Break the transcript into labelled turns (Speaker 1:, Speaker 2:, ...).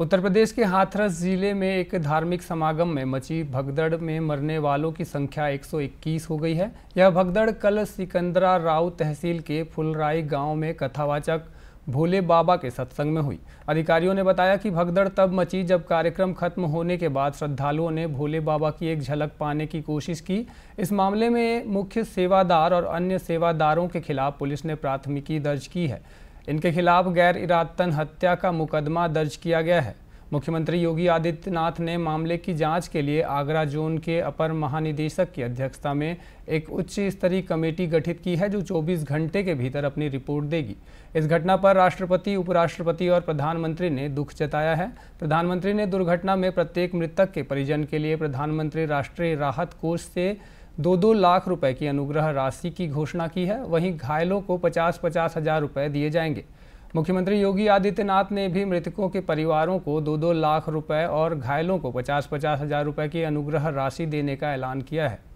Speaker 1: उत्तर प्रदेश के हाथरस जिले में एक धार्मिक समागम में मची भगदड़ में मरने वालों की संख्या 121 हो गई है यह भगदड़ कल सिकंदरा राव तहसील के फुलराई गांव में कथावाचक भोले बाबा के सत्संग में हुई अधिकारियों ने बताया कि भगदड़ तब मची जब कार्यक्रम खत्म होने के बाद श्रद्धालुओं ने भोले बाबा की एक झलक पाने की कोशिश की इस मामले में मुख्य सेवादार और अन्य सेवादारों के खिलाफ पुलिस ने प्राथमिकी दर्ज की है इनके खिलाफ गैर इरादतन हत्या का मुकदमा दर्ज किया गया है मुख्यमंत्री योगी आदित्यनाथ ने मामले की जांच के लिए आगरा जोन के अपर महानिदेशक की अध्यक्षता में एक उच्च स्तरीय कमेटी गठित की है जो 24 घंटे के भीतर अपनी रिपोर्ट देगी इस घटना पर राष्ट्रपति उपराष्ट्रपति और प्रधानमंत्री ने दुख जताया है प्रधानमंत्री ने दुर्घटना में प्रत्येक मृतक के परिजन के लिए प्रधानमंत्री राष्ट्रीय राहत कोष से दो दो लाख रुपए की अनुग्रह राशि की घोषणा की है वहीं घायलों को पचास पचास हजार रुपये दिए जाएंगे मुख्यमंत्री योगी आदित्यनाथ ने भी मृतकों के परिवारों को दो दो लाख रुपए और घायलों को पचास पचास हजार रुपये की अनुग्रह राशि देने का ऐलान किया है